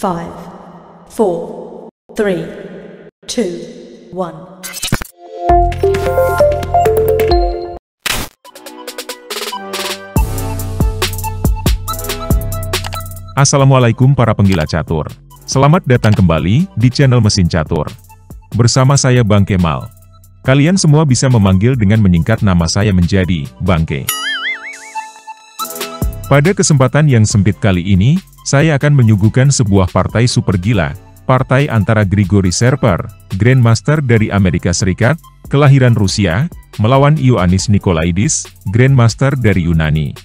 five, four, three, two, one. Assalamualaikum para penggila catur. Selamat datang kembali di channel Mesin Catur. Bersama saya Bang Kemal. Kalian semua bisa memanggil dengan menyingkat nama saya menjadi Bangke. Pada kesempatan yang sempit kali ini, saya akan menyuguhkan sebuah partai super gila, partai antara Grigori Serper, Grandmaster dari Amerika Serikat, kelahiran Rusia, melawan Ioannis Nikolaidis, Grandmaster dari Yunani.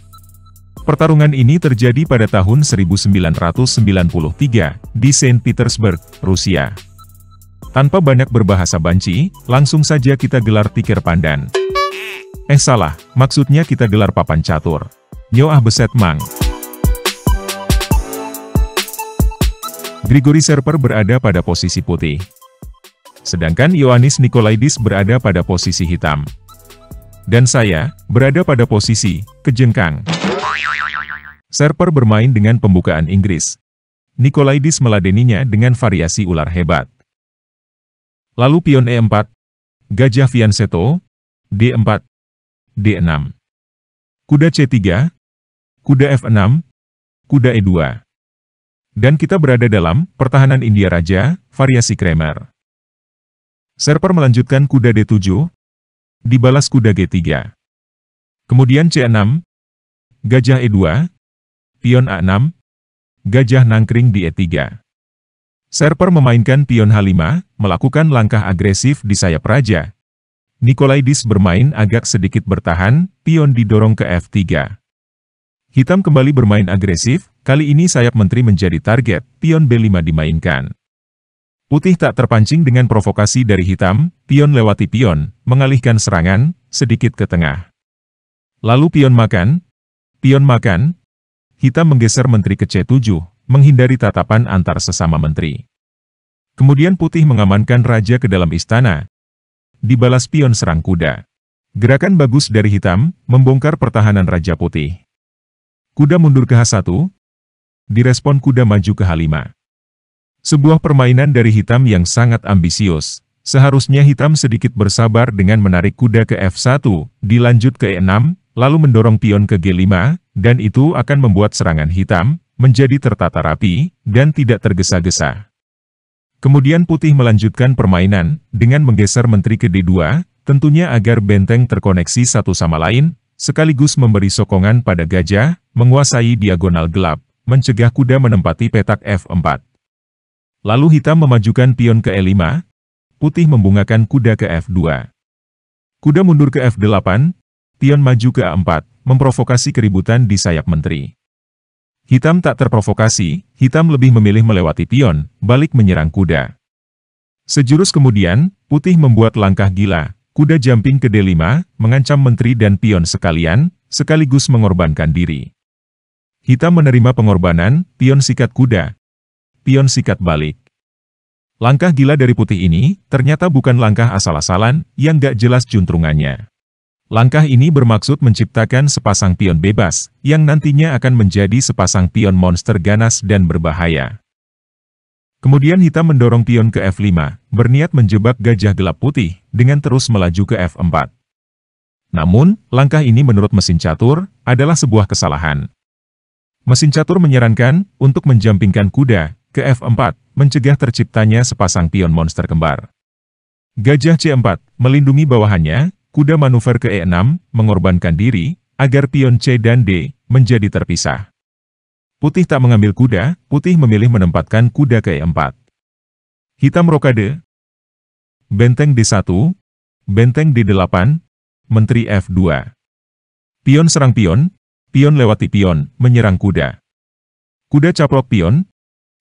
Pertarungan ini terjadi pada tahun 1993, di Saint Petersburg, Rusia. Tanpa banyak berbahasa banci, langsung saja kita gelar tikir pandan. Eh salah, maksudnya kita gelar papan catur. Nyoah beset mang. Grigori Serper berada pada posisi putih. Sedangkan Ioannis Nikolaidis berada pada posisi hitam. Dan saya, berada pada posisi, kejengkang. Serper bermain dengan pembukaan Inggris. Nikolaidis meladeninya dengan variasi ular hebat. Lalu pion E4, gajah Fianchetto, D4, D6. Kuda C3, kuda F6, kuda E2. Dan kita berada dalam pertahanan India Raja, variasi Kramer. Serper melanjutkan kuda D7, dibalas kuda G3. Kemudian C6, gajah E2, pion A6, gajah nangkring di E3. Serper memainkan pion H5, melakukan langkah agresif di sayap raja. Nikolaidis bermain agak sedikit bertahan, pion didorong ke F3. Hitam kembali bermain agresif, Kali ini sayap menteri menjadi target, pion B5 dimainkan. Putih tak terpancing dengan provokasi dari hitam, pion lewati pion, mengalihkan serangan, sedikit ke tengah. Lalu pion makan, pion makan, hitam menggeser menteri ke C7, menghindari tatapan antar sesama menteri. Kemudian putih mengamankan raja ke dalam istana. Dibalas pion serang kuda. Gerakan bagus dari hitam, membongkar pertahanan raja putih. Kuda mundur ke H1, direspon kuda maju ke H5. Sebuah permainan dari hitam yang sangat ambisius, seharusnya hitam sedikit bersabar dengan menarik kuda ke F1, dilanjut ke E6, lalu mendorong pion ke G5, dan itu akan membuat serangan hitam menjadi tertata rapi dan tidak tergesa-gesa. Kemudian putih melanjutkan permainan dengan menggeser menteri ke D2, tentunya agar benteng terkoneksi satu sama lain, sekaligus memberi sokongan pada gajah, menguasai diagonal gelap mencegah kuda menempati petak F4. Lalu hitam memajukan pion ke E5, putih membungakan kuda ke F2. Kuda mundur ke F8, pion maju ke e A4, memprovokasi keributan di sayap menteri. Hitam tak terprovokasi, hitam lebih memilih melewati pion, balik menyerang kuda. Sejurus kemudian, putih membuat langkah gila, kuda jumping ke D5, mengancam menteri dan pion sekalian, sekaligus mengorbankan diri. Hitam menerima pengorbanan, pion sikat kuda. Pion sikat balik. Langkah gila dari putih ini, ternyata bukan langkah asal-asalan, yang gak jelas juntrungannya. Langkah ini bermaksud menciptakan sepasang pion bebas, yang nantinya akan menjadi sepasang pion monster ganas dan berbahaya. Kemudian hitam mendorong pion ke F5, berniat menjebak gajah gelap putih, dengan terus melaju ke F4. Namun, langkah ini menurut mesin catur, adalah sebuah kesalahan, Mesin catur menyarankan untuk menjampingkan kuda ke F4, mencegah terciptanya sepasang pion monster kembar. Gajah C4 melindungi bawahannya, kuda manuver ke E6 mengorbankan diri agar pion C dan D menjadi terpisah. Putih tak mengambil kuda, putih memilih menempatkan kuda ke E4. Hitam rokade, benteng D1, benteng D8, menteri F2. Pion serang pion, Pion lewati pion, menyerang kuda. Kuda caplok pion,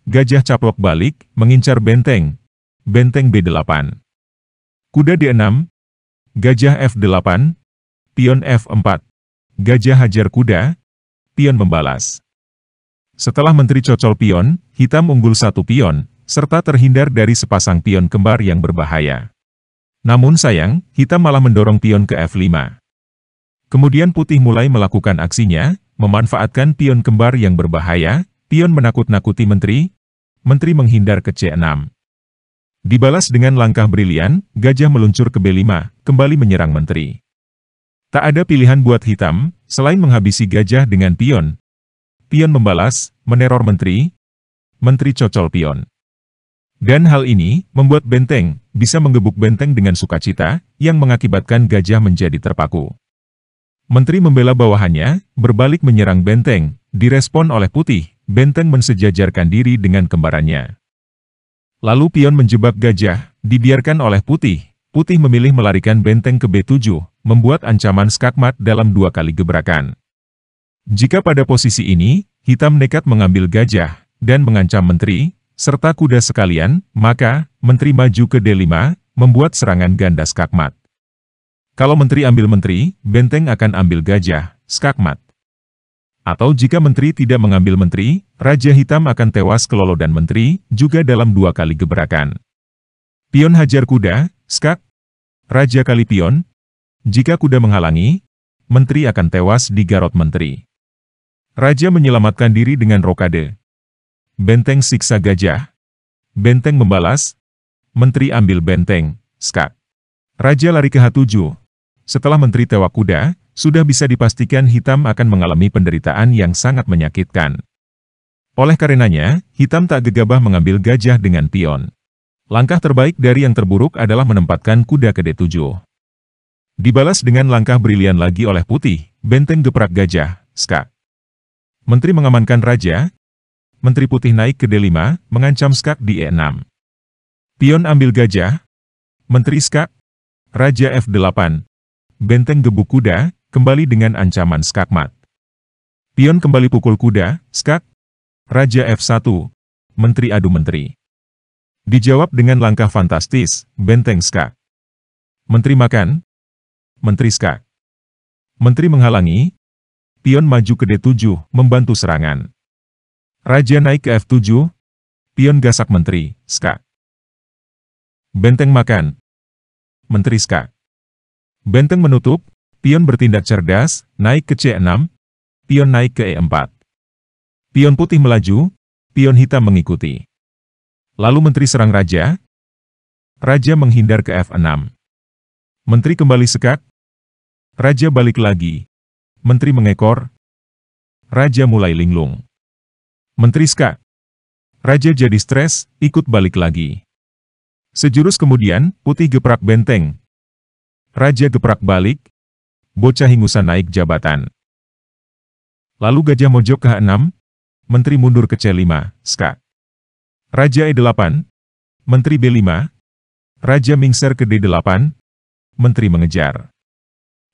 gajah caplok balik, mengincar benteng. Benteng B8. Kuda D6, gajah F8, pion F4. Gajah hajar kuda, pion membalas. Setelah menteri cocol pion, hitam unggul satu pion, serta terhindar dari sepasang pion kembar yang berbahaya. Namun sayang, hitam malah mendorong pion ke F5. Kemudian putih mulai melakukan aksinya, memanfaatkan pion kembar yang berbahaya, pion menakut-nakuti menteri, menteri menghindar ke C6. Dibalas dengan langkah brilian, gajah meluncur ke B5, kembali menyerang menteri. Tak ada pilihan buat hitam, selain menghabisi gajah dengan pion. Pion membalas, meneror menteri, menteri cocol pion. Dan hal ini membuat benteng bisa menggebuk benteng dengan sukacita, yang mengakibatkan gajah menjadi terpaku. Menteri membela bawahannya, berbalik menyerang benteng, direspon oleh putih, benteng mensejajarkan diri dengan kembarannya. Lalu pion menjebak gajah, dibiarkan oleh putih, putih memilih melarikan benteng ke B7, membuat ancaman skakmat dalam dua kali gebrakan. Jika pada posisi ini, hitam nekat mengambil gajah, dan mengancam menteri, serta kuda sekalian, maka, menteri maju ke D5, membuat serangan ganda skakmat. Kalau menteri ambil menteri, benteng akan ambil gajah, skakmat. Atau jika menteri tidak mengambil menteri, Raja Hitam akan tewas kelolo dan menteri, juga dalam dua kali gebrakan. Pion hajar kuda, skak. Raja kali pion. Jika kuda menghalangi, menteri akan tewas di garot menteri. Raja menyelamatkan diri dengan rokade. Benteng siksa gajah. Benteng membalas. Menteri ambil benteng, skak. Raja lari ke H7, setelah Menteri tewa kuda, sudah bisa dipastikan hitam akan mengalami penderitaan yang sangat menyakitkan. Oleh karenanya, hitam tak gegabah mengambil gajah dengan pion. Langkah terbaik dari yang terburuk adalah menempatkan kuda ke D7. Dibalas dengan langkah brilian lagi oleh putih, benteng geprak gajah, skak. Menteri mengamankan raja, Menteri putih naik ke D5, mengancam Skak di E6. Pion ambil gajah, Menteri Skak, Raja F8, Benteng Gebu kuda, kembali dengan ancaman skakmat. Pion kembali pukul kuda, skak. Raja F1. Menteri adu menteri. Dijawab dengan langkah fantastis, benteng skak. Menteri makan. Menteri skak. Menteri menghalangi. Pion maju ke D7, membantu serangan. Raja naik ke F7. Pion gasak menteri, skak. Benteng makan. Menteri skak. Benteng menutup, pion bertindak cerdas, naik ke C6, pion naik ke E4. Pion putih melaju, pion hitam mengikuti. Lalu menteri serang raja, raja menghindar ke F6. Menteri kembali sekat, raja balik lagi. Menteri mengekor, raja mulai linglung. Menteri sekat, raja jadi stres, ikut balik lagi. Sejurus kemudian, putih geprak benteng, Raja geprak balik, bocah hingusan naik jabatan. Lalu Gajah Mojok ke H6, Menteri mundur ke C5, Ska. Raja E8, Menteri B5, Raja mingser ke D8, Menteri mengejar.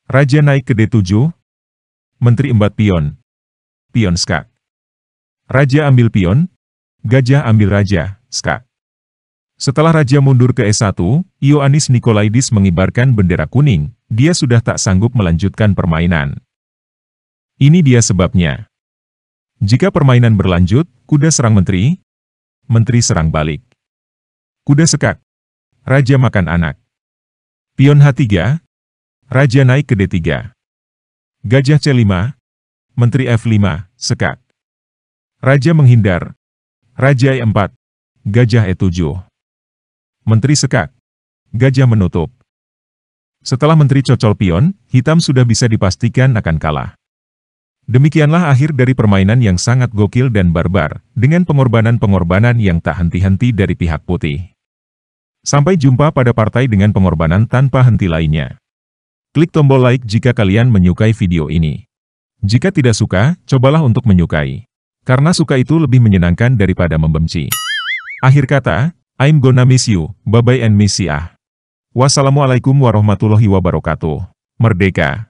Raja naik ke D7, Menteri embat pion, pion SK. Raja ambil pion, gajah ambil raja, skak. Setelah Raja mundur ke S1, Ioannis Nikolaidis mengibarkan bendera kuning, dia sudah tak sanggup melanjutkan permainan. Ini dia sebabnya. Jika permainan berlanjut, kuda serang menteri, menteri serang balik. Kuda sekak. Raja makan anak. Pion H3. Raja naik ke D3. Gajah C5. Menteri F5, sekak. Raja menghindar. Raja E4. Gajah E7. Menteri sekat. Gajah menutup. Setelah Menteri Cocol Pion, hitam sudah bisa dipastikan akan kalah. Demikianlah akhir dari permainan yang sangat gokil dan barbar, dengan pengorbanan-pengorbanan yang tak henti-henti dari pihak putih. Sampai jumpa pada partai dengan pengorbanan tanpa henti lainnya. Klik tombol like jika kalian menyukai video ini. Jika tidak suka, cobalah untuk menyukai. Karena suka itu lebih menyenangkan daripada membenci. Akhir kata, I'm gonna miss you, bye-bye and miss ya. Wassalamualaikum warahmatullahi wabarakatuh. Merdeka!